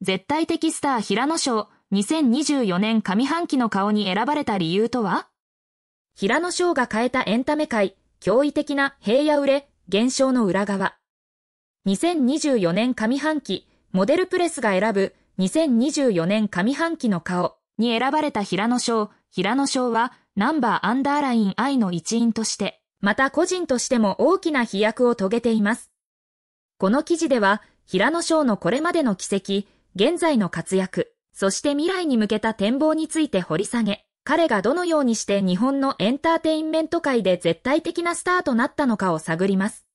絶対的スター平野賞2024年上半期の顔に選ばれた理由とは平野賞が変えたエンタメ界、驚異的な平野売れ、減少の裏側。2024年上半期、モデルプレスが選ぶ2024年上半期の顔に選ばれた平野賞、平野賞はナンバーアンダーライン I の一員として、また個人としても大きな飛躍を遂げています。この記事では、平野賞のこれまでの軌跡、現在の活躍、そして未来に向けた展望について掘り下げ、彼がどのようにして日本のエンターテインメント界で絶対的なスターとなったのかを探ります。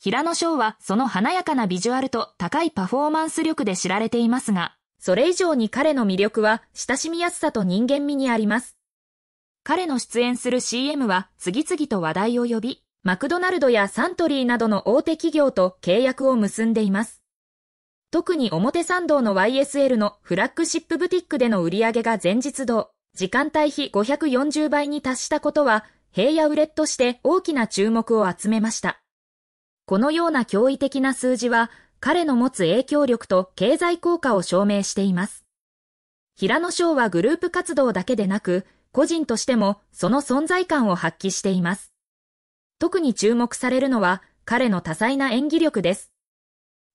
平野翔はその華やかなビジュアルと高いパフォーマンス力で知られていますが、それ以上に彼の魅力は親しみやすさと人間味にあります。彼の出演する CM は次々と話題を呼び、マクドナルドやサントリーなどの大手企業と契約を結んでいます。特に表参道の YSL のフラッグシップブティックでの売り上げが前日同、時間帯比540倍に達したことは、平野売れとして大きな注目を集めました。このような驚異的な数字は、彼の持つ影響力と経済効果を証明しています。平野翔はグループ活動だけでなく、個人としてもその存在感を発揮しています。特に注目されるのは、彼の多彩な演技力です。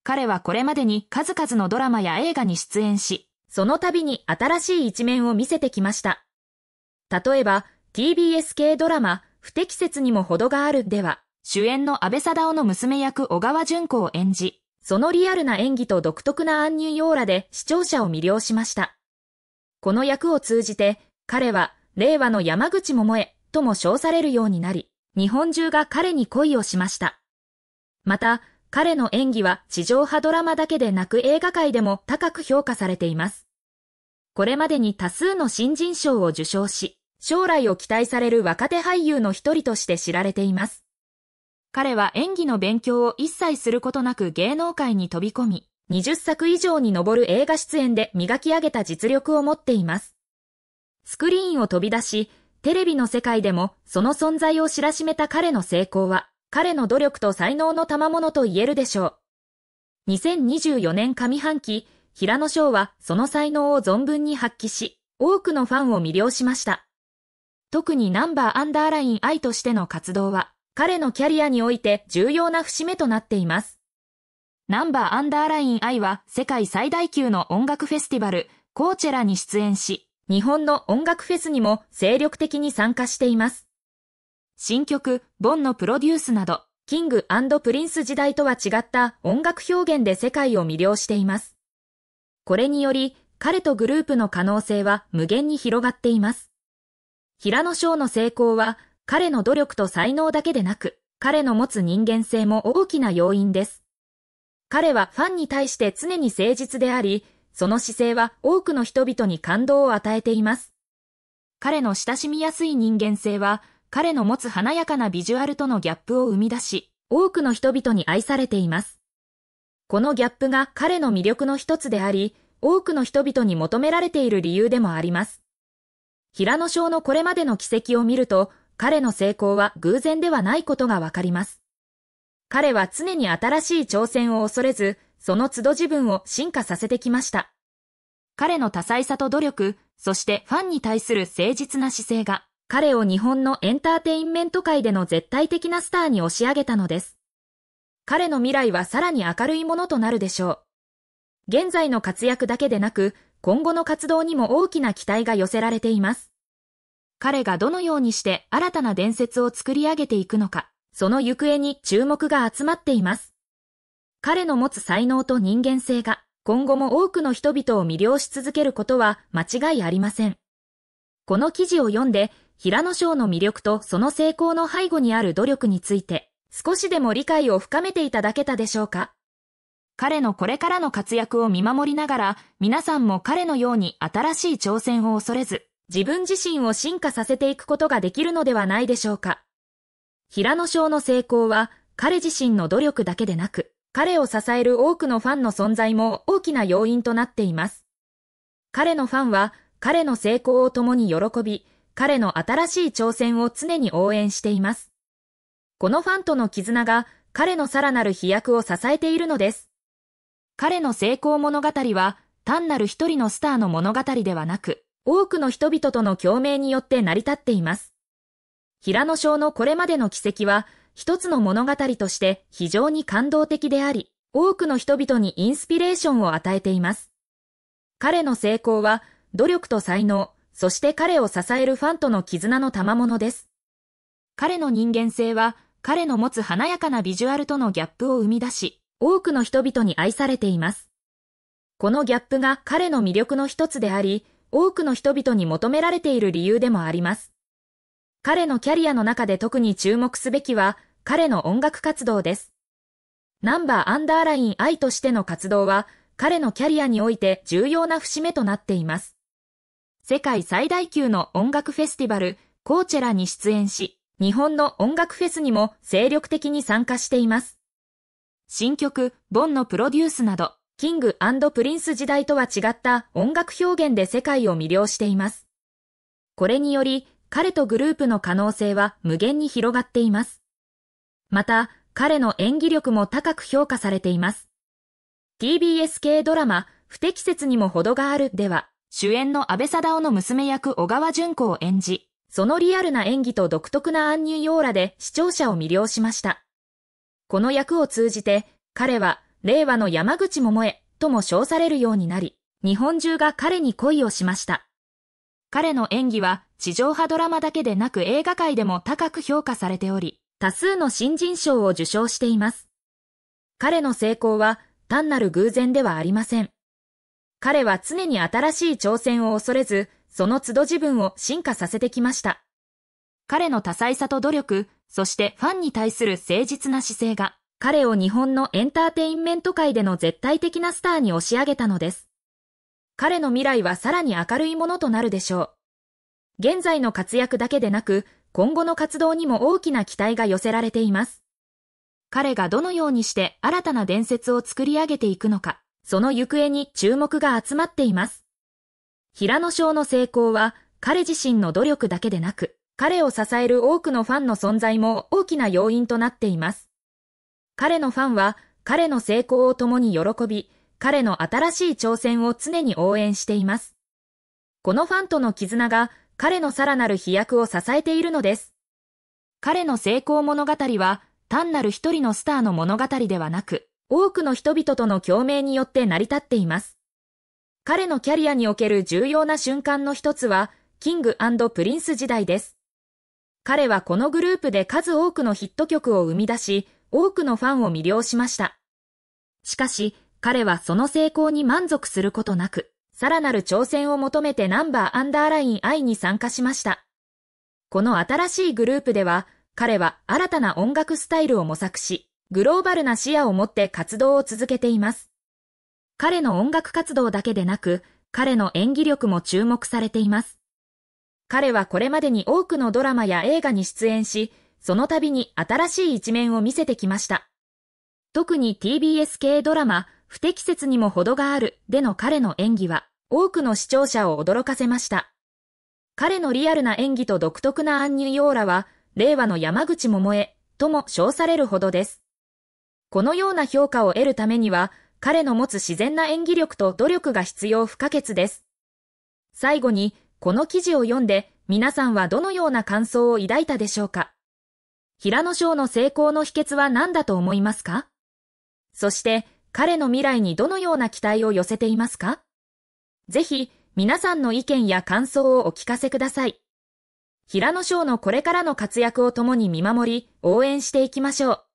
彼はこれまでに数々のドラマや映画に出演し、その度に新しい一面を見せてきました。例えば、TBS 系ドラマ、不適切にも程があるでは、主演の安倍貞夫の娘役小川淳子を演じ、そのリアルな演技と独特なアンニュイオーラで視聴者を魅了しました。この役を通じて、彼は、令和の山口桃江とも称されるようになり、日本中が彼に恋をしました。また、彼の演技は地上波ドラマだけでなく映画界でも高く評価されています。これまでに多数の新人賞を受賞し、将来を期待される若手俳優の一人として知られています。彼は演技の勉強を一切することなく芸能界に飛び込み、20作以上に上る映画出演で磨き上げた実力を持っています。スクリーンを飛び出し、テレビの世界でもその存在を知らしめた彼の成功は、彼の努力と才能の賜物と言えるでしょう。2024年上半期、平野翔はその才能を存分に発揮し、多くのファンを魅了しました。特にナンバーアンダーライン愛としての活動は、彼のキャリアにおいて重要な節目となっています。ナンバーアンダーライン愛は世界最大級の音楽フェスティバル、コーチェラに出演し、日本の音楽フェスにも精力的に参加しています。新曲、ボンのプロデュースなど、キングプリンス時代とは違った音楽表現で世界を魅了しています。これにより、彼とグループの可能性は無限に広がっています。平野翔の成功は、彼の努力と才能だけでなく、彼の持つ人間性も大きな要因です。彼はファンに対して常に誠実であり、その姿勢は多くの人々に感動を与えています。彼の親しみやすい人間性は、彼の持つ華やかなビジュアルとのギャップを生み出し、多くの人々に愛されています。このギャップが彼の魅力の一つであり、多くの人々に求められている理由でもあります。平野翔のこれまでの軌跡を見ると、彼の成功は偶然ではないことがわかります。彼は常に新しい挑戦を恐れず、その都度自分を進化させてきました。彼の多彩さと努力、そしてファンに対する誠実な姿勢が、彼を日本のエンターテインメント界での絶対的なスターに押し上げたのです。彼の未来はさらに明るいものとなるでしょう。現在の活躍だけでなく、今後の活動にも大きな期待が寄せられています。彼がどのようにして新たな伝説を作り上げていくのか、その行方に注目が集まっています。彼の持つ才能と人間性が、今後も多くの人々を魅了し続けることは間違いありません。この記事を読んで、平野賞の魅力とその成功の背後にある努力について、少しでも理解を深めていただけたでしょうか彼のこれからの活躍を見守りながら、皆さんも彼のように新しい挑戦を恐れず、自分自身を進化させていくことができるのではないでしょうか。平野翔の成功は、彼自身の努力だけでなく、彼を支える多くのファンの存在も大きな要因となっています。彼のファンは、彼の成功を共に喜び、彼の新しい挑戦を常に応援しています。このファンとの絆が彼のさらなる飛躍を支えているのです。彼の成功物語は単なる一人のスターの物語ではなく、多くの人々との共鳴によって成り立っています。平野翔のこれまでの奇跡は、一つの物語として非常に感動的であり、多くの人々にインスピレーションを与えています。彼の成功は、努力と才能、そして彼を支えるファンとの絆の賜物です。彼の人間性は、彼の持つ華やかなビジュアルとのギャップを生み出し、多くの人々に愛されています。このギャップが彼の魅力の一つであり、多くの人々に求められている理由でもあります。彼のキャリアの中で特に注目すべきは、彼の音楽活動です。ナンバーアンダーライン愛としての活動は、彼のキャリアにおいて重要な節目となっています。世界最大級の音楽フェスティバル、コーチェラに出演し、日本の音楽フェスにも精力的に参加しています。新曲、ボンのプロデュースなど、キングプリンス時代とは違った音楽表現で世界を魅了しています。これにより、彼とグループの可能性は無限に広がっています。また、彼の演技力も高く評価されています。TBS 系ドラマ、不適切にも程があるでは、主演の安倍貞夫の娘役小川淳子を演じ、そのリアルな演技と独特なアンニュイオーラで視聴者を魅了しました。この役を通じて、彼は令和の山口桃江とも称されるようになり、日本中が彼に恋をしました。彼の演技は地上波ドラマだけでなく映画界でも高く評価されており、多数の新人賞を受賞しています。彼の成功は単なる偶然ではありません。彼は常に新しい挑戦を恐れず、その都度自分を進化させてきました。彼の多彩さと努力、そしてファンに対する誠実な姿勢が、彼を日本のエンターテインメント界での絶対的なスターに押し上げたのです。彼の未来はさらに明るいものとなるでしょう。現在の活躍だけでなく、今後の活動にも大きな期待が寄せられています。彼がどのようにして新たな伝説を作り上げていくのか。その行方に注目が集まっています。平野翔の成功は、彼自身の努力だけでなく、彼を支える多くのファンの存在も大きな要因となっています。彼のファンは、彼の成功を共に喜び、彼の新しい挑戦を常に応援しています。このファンとの絆が、彼のさらなる飛躍を支えているのです。彼の成功物語は、単なる一人のスターの物語ではなく、多くの人々との共鳴によって成り立っています。彼のキャリアにおける重要な瞬間の一つは、キングプリンス時代です。彼はこのグループで数多くのヒット曲を生み出し、多くのファンを魅了しました。しかし、彼はその成功に満足することなく、さらなる挑戦を求めてナンバーアンダーライン I に参加しました。この新しいグループでは、彼は新たな音楽スタイルを模索し、グローバルな視野を持って活動を続けています。彼の音楽活動だけでなく、彼の演技力も注目されています。彼はこれまでに多くのドラマや映画に出演し、その度に新しい一面を見せてきました。特に TBS 系ドラマ、不適切にも程があるでの彼の演技は、多くの視聴者を驚かせました。彼のリアルな演技と独特なアンニュイオーラは、令和の山口百恵とも称されるほどです。このような評価を得るためには、彼の持つ自然な演技力と努力が必要不可欠です。最後に、この記事を読んで、皆さんはどのような感想を抱いたでしょうか平野翔の成功の秘訣は何だと思いますかそして、彼の未来にどのような期待を寄せていますかぜひ、皆さんの意見や感想をお聞かせください。平野翔のこれからの活躍を共に見守り、応援していきましょう。